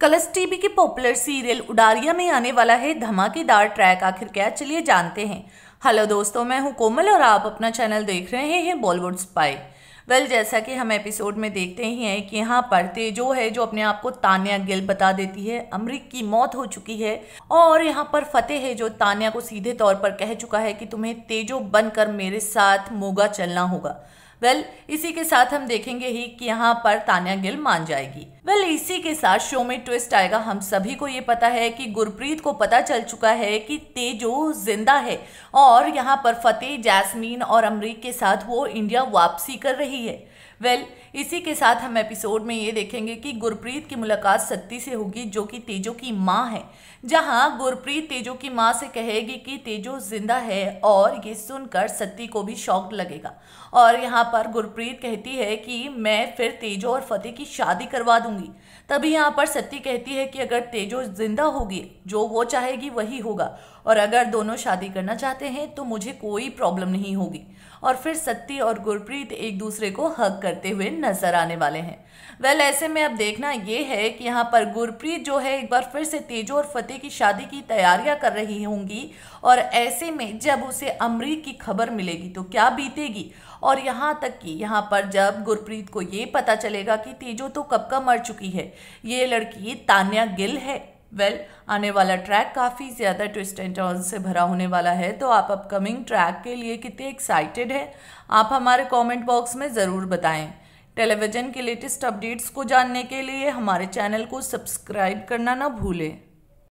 colours TV के popular serial Udaariyaan में आने वाला है धमाकेदार ट्रैक आखिर क्या चलिए जानते हैं हेलो दोस्तों मैं हूं कोमल और आप अपना चैनल देख रहे हैं बॉलीवुड स्पाई वेल well, जैसा कि हम एपिसोड में देखते ही हैं कि यहाँ पर तेजो है जो अपने आप को तानिया गिल बता देती है अमरीक की मौत हो चुकी है और यहाँ पर फतेह है जो तानिया को सीधे तौर पर कह चुका है कि तुम्हें तेजो बनकर मेरे साथ मोगा चलना होगा वेल well, इसी के साथ हम देखेंगे ही कि यहाँ पर तानिया गिल मान जाएगी वेल well, इसी के साथ शो में ट्विस्ट आएगा हम सभी को ये पता है कि गुरप्रीत को पता चल चुका है कि तेजो जिंदा है और यहाँ पर फतेह जैस्मीन और अमरीक के साथ वो इंडिया वापसी कर रही है वेल इसी के साथ हम एपिसोड में ये देखेंगे कि गुरप्रीत की मुलाकात सत्ती से होगी जो कि तेजो की माँ है जहाँ गुरप्रीत तेजो की माँ से कहेगी कि तेजो जिंदा है और ये सुनकर सत्ती को भी शौक लगेगा और यहाँ पर गुरप्रीत कहती है कि मैं फिर तेजो और फतेह की शादी करवा दूंगी तभी यहाँ पर सत्ती कहती है कि अगर तेजो जिंदा होगी जो वो चाहेगी वही होगा और अगर दोनों शादी करना चाहते हैं तो मुझे कोई प्रॉब्लम नहीं होगी और फिर सत्ती और गुरप्रीत एक दूसरे को हक कर करते हुए नजर आने वाले हैं वेल well, ऐसे में अब देखना यह है कि यहाँ पर गुरप्रीत जो है एक बार फिर से तेजो और फतेह की शादी की तैयारियां कर रही होंगी और ऐसे में जब उसे अमरीक की खबर मिलेगी तो क्या बीतेगी और यहाँ तक कि यहाँ पर जब गुरप्रीत को ये पता चलेगा कि तेजो तो कब का मर चुकी है ये लड़की तान्या गिल है वेल well, आने वाला ट्रैक काफ़ी ज़्यादा ट्विस्ट एंड टर्न से भरा होने वाला है तो आप अपकमिंग ट्रैक के लिए कितने एक्साइटेड हैं आप हमारे कमेंट बॉक्स में ज़रूर बताएं टेलीविज़न के लेटेस्ट अपडेट्स को जानने के लिए हमारे चैनल को सब्सक्राइब करना ना भूलें